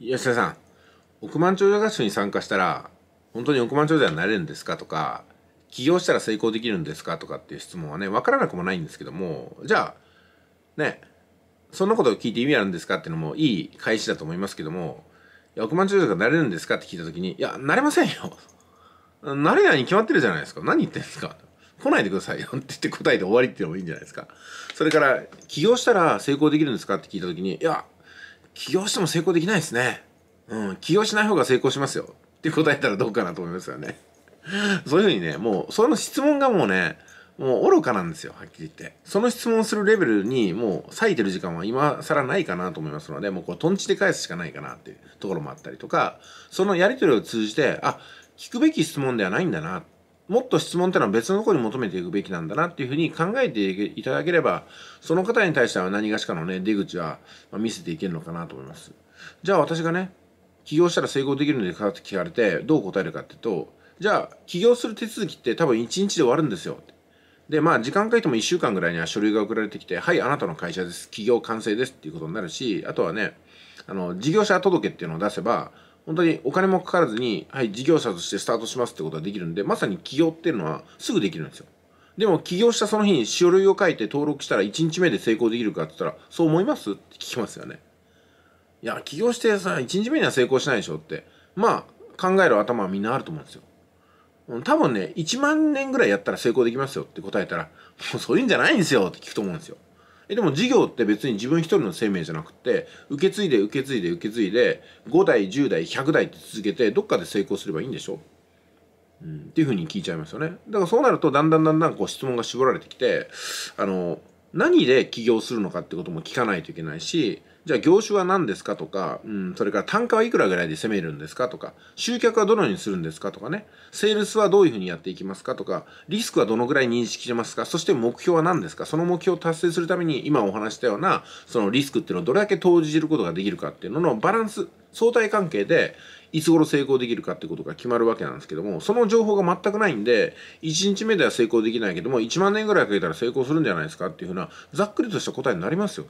吉田さん億万長者合宿に参加したら本当に億万長者になれるんですかとか起業したら成功できるんですかとかっていう質問はね分からなくもないんですけどもじゃあねそんなことを聞いて意味あるんですかっていうのもいい返しだと思いますけども億万長者がなれるんですかって聞いた時にいやなれませんよなれないに決まってるじゃないですか何言ってんですか来ないでくださいよって言って答えて終わりっていうのもいいんじゃないですかそれから起業したら成功できるんですかって聞いた時にいや起業しても成功できないですね。うん、起業しない方が成功しますよ。って答えたらどうかなと思いますよね。そういうふうにね、もう、その質問がもうね、もう愚かなんですよ、はっきり言って。その質問するレベルにもう割いてる時間は今更ないかなと思いますので、もうこう、とんちで返すしかないかなっていうところもあったりとか、そのやりとりを通じて、あ、聞くべき質問ではないんだなっもっと質問ってのは別のとこに求めていくべきなんだなっていうふうに考えていただければ、その方に対しては何がしかのね、出口は見せていけるのかなと思います。じゃあ私がね、起業したら成功できるのでかって聞かれて、どう答えるかっていうと、じゃあ起業する手続きって多分1日で終わるんですよ。で、まあ時間書いても1週間ぐらいには書類が送られてきて、はい、あなたの会社です。起業完成ですっていうことになるし、あとはね、あの、事業者届けっていうのを出せば、本当にお金もかからずに、はい、事業者としてスタートしますってことができるんで、まさに起業っていうのはすぐできるんですよ。でも起業したその日に書類を書いて登録したら1日目で成功できるかって言ったら、そう思いますって聞きますよね。いや、起業してさ、1日目には成功しないでしょって。まあ、考える頭はみんなあると思うんですよ。多分ね、1万年ぐらいやったら成功できますよって答えたら、もうそういうんじゃないんですよって聞くと思うんですよ。えでも事業って別に自分一人の生命じゃなくて受け継いで受け継いで受け継いで5代10代100代って続けてどっかで成功すればいいんでしょ、うん、っていうふうに聞いちゃいますよねだからそうなるとだんだんだんだんこう質問が絞られてきてあの何で起業するのかってことも聞かないといけないしじゃあ業種は何ですかとか、うん、それから単価はいくらぐらいで攻めるんですかとか、集客はどのようにするんですかとかね、セールスはどういうふうにやっていきますかとか、リスクはどのぐらい認識してますか、そして目標は何ですか、その目標を達成するために今お話したような、そのリスクっていうのをどれだけ投じることができるかっていうののバランス、相対関係で、いつ頃成功できるかってことが決まるわけなんですけども、その情報が全くないんで、1日目では成功できないけども、1万年ぐらいかけたら成功するんじゃないですかっていうふうな、ざっくりとした答えになりますよ。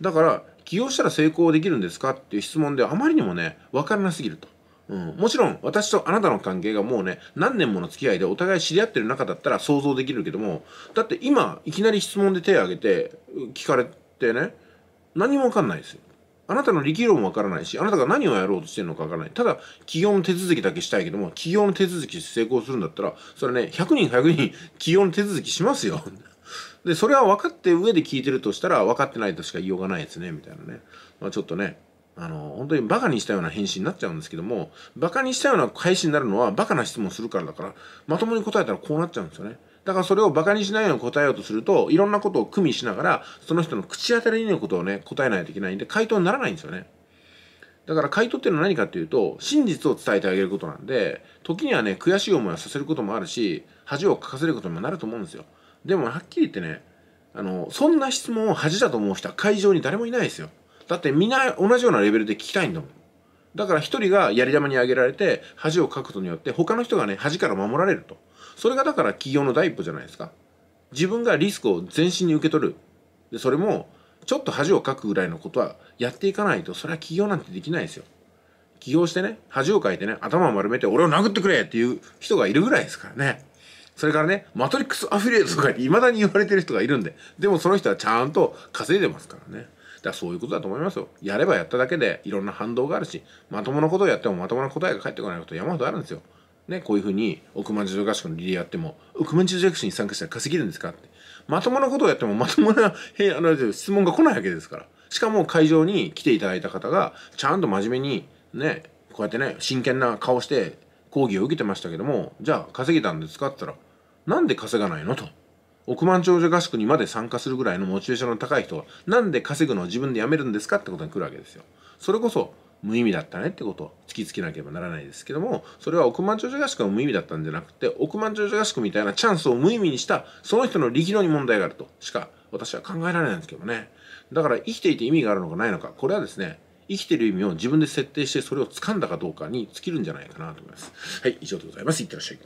だから起業したら成功できるんですかっていう質問であまりにもね分からなすぎると。うん、もちろん私とあなたの関係がもうね何年もの付き合いでお互い知り合ってる中だったら想像できるけどもだって今いきなり質問で手を挙げて聞かれてね何も分かんないですよ。あなたの力量もわからないし、あなたが何をやろうとしてるのかわからない。ただ、起業の手続きだけしたいけども、起業の手続き成功するんだったら、それね、100人100人起業の手続きしますよ。でそれは分かって上で聞いてるとしたら分かってないとしか言いようがないですねみたいなね、まあ、ちょっとねあの本当にバカにしたような返信になっちゃうんですけどもバカにしたような返信になるのはバカな質問するからだからまともに答えたらこうなっちゃうんですよねだからそれをバカにしないように答えようとするといろんなことを組みしながらその人の口当たりのことをね答えないといけないんで回答にならないんですよねだから回答っていうのは何かっていうと真実を伝えてあげることなんで時にはね悔しい思いをさせることもあるし恥をかかせることにもなると思うんですよでもはっきり言ってねあのそんな質問を恥だと思う人は会場に誰もいないですよだってみんな同じようなレベルで聞きたいんだもんだから一人がやり玉に挙げられて恥をかくことによって他の人がね恥から守られるとそれがだから企業の第一歩じゃないですか自分がリスクを全身に受け取るでそれもちょっと恥をかくぐらいのことはやっていかないとそれは起業なんてできないですよ起業してね恥をかいてね頭を丸めて俺を殴ってくれっていう人がいるぐらいですからねそれからね、マトリックスアフィリエイトとかに未だに言われてる人がいるんで、でもその人はちゃんと稼いでますからね。だからそういうことだと思いますよ。やればやっただけでいろんな反動があるし、まともなことをやってもまともな答えが返ってこないこと山ほどあるんですよ。ね、こういうふうに億万長者合宿のリレーやっても、億万長者合宿に参加したら稼げるんですかって。まともなことをやってもまともな、へあの、質問が来ないわけですから。しかも会場に来ていただいた方が、ちゃんと真面目に、ね、こうやってね、真剣な顔して講義を受けてましたけども、じゃあ稼げたんですかって言ったら、なんで稼がないのと。億万長者合宿にまで参加するぐらいのモチベーションの高い人は、なんで稼ぐのを自分でやめるんですかってことに来るわけですよ。それこそ、無意味だったねってことを突きつけなければならないですけども、それは億万長者合宿が無意味だったんじゃなくて、億万長者合宿みたいなチャンスを無意味にした、その人の力量に問題があるとしか私は考えられないんですけどね。だから生きていて意味があるのかないのか、これはですね、生きてる意味を自分で設定してそれを掴んだかどうかに尽きるんじゃないかなと思います。はい、以上でございます。いってらっしゃい。